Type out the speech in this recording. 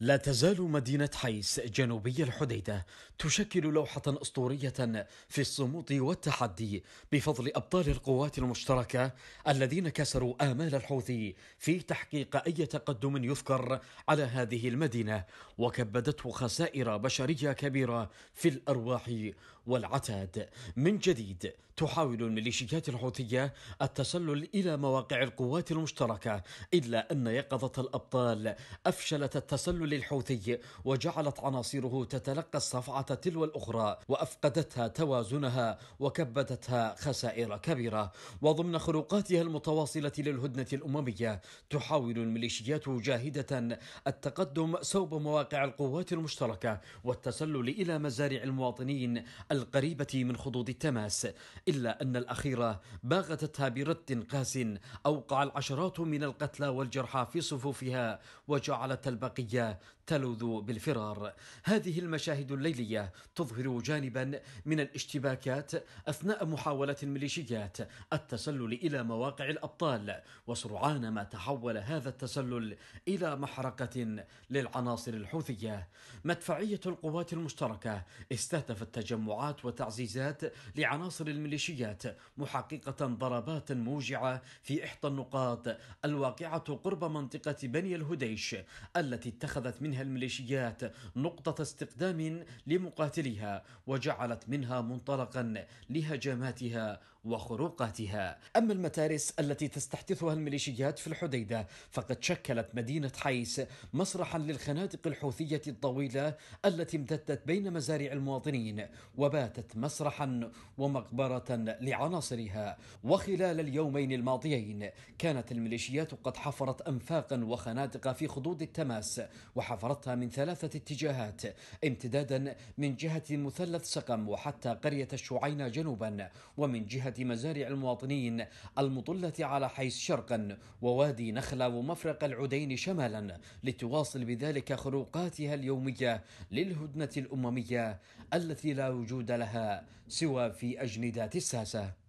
لا تزال مدينة حيس جنوبي الحديدة تشكل لوحة أسطورية في الصمود والتحدي بفضل أبطال القوات المشتركة الذين كسروا آمال الحوثي في تحقيق أي تقدم يذكر على هذه المدينة وكبدته خسائر بشرية كبيرة في الأرواح والعتاد من جديد تحاول الميليشيات الحوثية التسلل إلى مواقع القوات المشتركة إلا أن يقظة الأبطال أفشلت التسلل الحوثي وجعلت عناصره تتلقى الصفعة تلو الأخرى وأفقدتها توازنها وكبدتها خسائر كبيرة وضمن خروقاتها المتواصلة للهدنة الأممية تحاول الميليشيات جاهدة التقدم صوب مواقع القوات المشتركة والتسلل إلى مزارع المواطنين القريبة من خطوط التماس إلا أن الأخيرة باغتتها برد قاس أوقع العشرات من القتلى والجرحى في صفوفها وجعلت البقية تلوذ بالفرار هذه المشاهد الليلية تظهر جانبا من الاشتباكات أثناء محاولة الميليشيات التسلل إلى مواقع الأبطال وسرعان ما تحول هذا التسلل إلى محرقة للعناصر الحوثية مدفعية القوات المشتركة استهدفت تجمعات وتعزيزات لعناصر الميليشيات محققة ضربات موجعة في إحدى النقاط الواقعة قرب منطقة بني الهديش التي اتخذت منها منها الميليشيات نقطة استقدام لمقاتلها وجعلت منها منطلقا لهجماتها وخروقاتها أما المتارس التي تستحدثها الميليشيات في الحديدة فقد شكلت مدينة حيس مسرحا للخنادق الحوثية الطويلة التي امتدت بين مزارع المواطنين وباتت مسرحا ومقبرة لعناصرها وخلال اليومين الماضيين كانت الميليشيات قد حفرت أنفاقا وخنادق في خطوط التماس وحفرت فرضتها من ثلاثة اتجاهات امتدادا من جهة مثلث سقم وحتى قرية الشعينة جنوبا ومن جهة مزارع المواطنين المطلة على حيس شرقا ووادي نخلة ومفرق العدين شمالا لتواصل بذلك خروقاتها اليومية للهدنة الأممية التي لا وجود لها سوى في أجندات الساسة